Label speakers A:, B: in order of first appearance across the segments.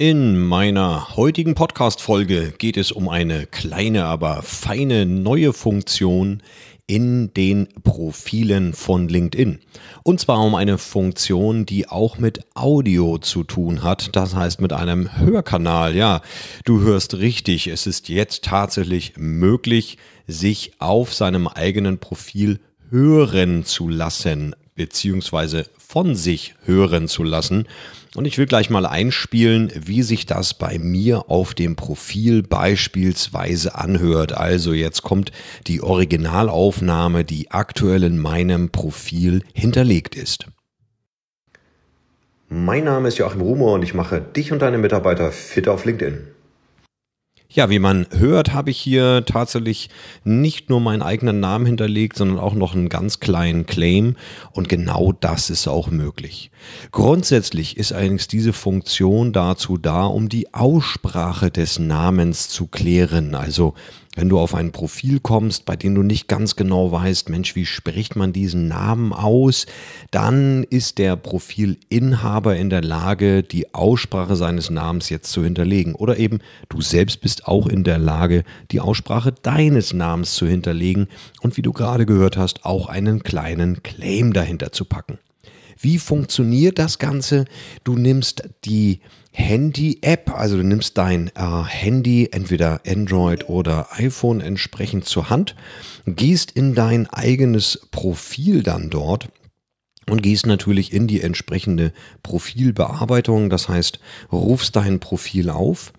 A: In meiner heutigen Podcast-Folge geht es um eine kleine, aber feine neue Funktion in den Profilen von LinkedIn. Und zwar um eine Funktion, die auch mit Audio zu tun hat, das heißt mit einem Hörkanal. Ja, du hörst richtig, es ist jetzt tatsächlich möglich, sich auf seinem eigenen Profil hören zu lassen beziehungsweise von sich hören zu lassen. Und ich will gleich mal einspielen, wie sich das bei mir auf dem Profil beispielsweise anhört. Also jetzt kommt die Originalaufnahme, die aktuell in meinem Profil hinterlegt ist. Mein Name ist Joachim Rumor und ich mache dich und deine Mitarbeiter fit auf LinkedIn. Ja, wie man hört, habe ich hier tatsächlich nicht nur meinen eigenen Namen hinterlegt, sondern auch noch einen ganz kleinen Claim. Und genau das ist auch möglich. Grundsätzlich ist allerdings diese Funktion dazu da, um die Aussprache des Namens zu klären. Also wenn du auf ein Profil kommst, bei dem du nicht ganz genau weißt, Mensch, wie spricht man diesen Namen aus, dann ist der Profilinhaber in der Lage, die Aussprache seines Namens jetzt zu hinterlegen. Oder eben du selbst bist auch in der Lage, die Aussprache deines Namens zu hinterlegen und wie du gerade gehört hast, auch einen kleinen Claim dahinter zu packen. Wie funktioniert das Ganze? Du nimmst die Handy-App, also du nimmst dein äh, Handy, entweder Android oder iPhone entsprechend zur Hand, gehst in dein eigenes Profil dann dort und gehst natürlich in die entsprechende Profilbearbeitung, das heißt, rufst dein Profil auf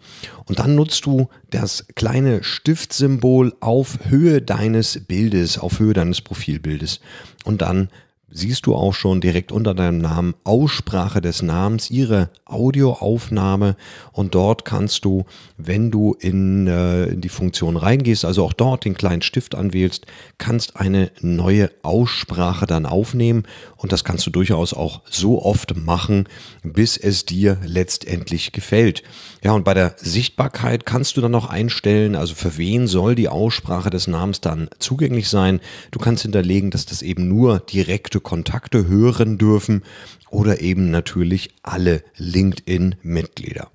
A: und dann nutzt du das kleine Stiftsymbol auf Höhe deines Bildes, auf Höhe deines Profilbildes und dann siehst du auch schon direkt unter deinem Namen Aussprache des Namens, ihre Audioaufnahme und dort kannst du, wenn du in, äh, in die Funktion reingehst, also auch dort den kleinen Stift anwählst, kannst eine neue Aussprache dann aufnehmen und das kannst du durchaus auch so oft machen, bis es dir letztendlich gefällt. Ja, und bei der Sichtbarkeit kannst du dann noch einstellen, also für wen soll die Aussprache des Namens dann zugänglich sein? Du kannst hinterlegen, dass das eben nur direkte gute Kontakte hören dürfen oder eben natürlich alle LinkedIn-Mitglieder.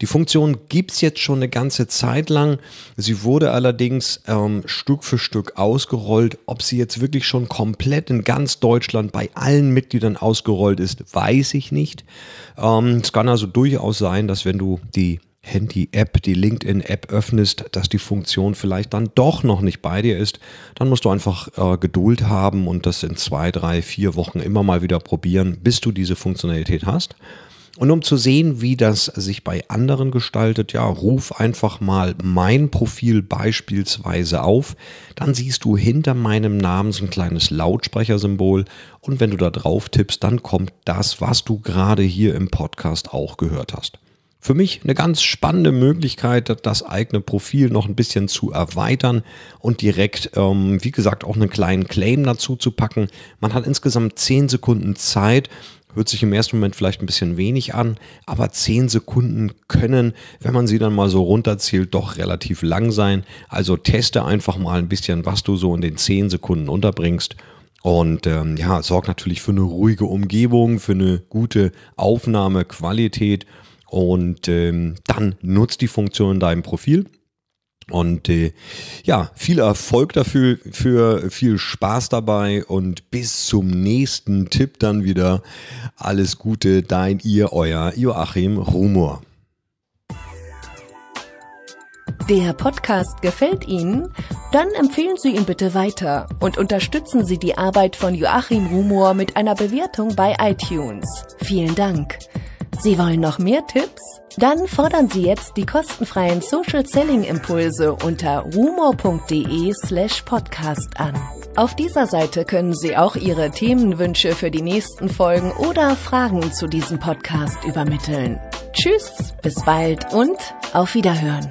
A: Die Funktion gibt es jetzt schon eine ganze Zeit lang. Sie wurde allerdings ähm, Stück für Stück ausgerollt. Ob sie jetzt wirklich schon komplett in ganz Deutschland bei allen Mitgliedern ausgerollt ist, weiß ich nicht. Ähm, es kann also durchaus sein, dass wenn du die Handy-App, die LinkedIn-App öffnest, dass die Funktion vielleicht dann doch noch nicht bei dir ist, dann musst du einfach äh, Geduld haben und das in zwei, drei, vier Wochen immer mal wieder probieren, bis du diese Funktionalität hast. Und um zu sehen, wie das sich bei anderen gestaltet, ja, ruf einfach mal mein Profil beispielsweise auf. Dann siehst du hinter meinem Namen so ein kleines Lautsprechersymbol. Und wenn du da drauf tippst, dann kommt das, was du gerade hier im Podcast auch gehört hast für mich eine ganz spannende Möglichkeit, das eigene Profil noch ein bisschen zu erweitern und direkt, ähm, wie gesagt, auch einen kleinen Claim dazu zu packen. Man hat insgesamt 10 Sekunden Zeit. Hört sich im ersten Moment vielleicht ein bisschen wenig an, aber 10 Sekunden können, wenn man sie dann mal so runterzählt, doch relativ lang sein. Also teste einfach mal ein bisschen, was du so in den 10 Sekunden unterbringst. Und ähm, ja, sorgt natürlich für eine ruhige Umgebung, für eine gute Aufnahmequalität. Und ähm, dann nutzt die Funktion in deinem Profil. Und äh, ja, viel Erfolg dafür, für viel Spaß dabei und bis zum nächsten Tipp dann wieder. Alles Gute, dein, ihr, euer Joachim Rumor.
B: Der Podcast gefällt Ihnen? Dann empfehlen Sie ihn bitte weiter und unterstützen Sie die Arbeit von Joachim Rumor mit einer Bewertung bei iTunes. Vielen Dank. Sie wollen noch mehr Tipps? Dann fordern Sie jetzt die kostenfreien Social Selling Impulse unter rumor.de slash podcast an. Auf dieser Seite können Sie auch Ihre Themenwünsche für die nächsten Folgen oder Fragen zu diesem Podcast übermitteln. Tschüss, bis bald und auf Wiederhören.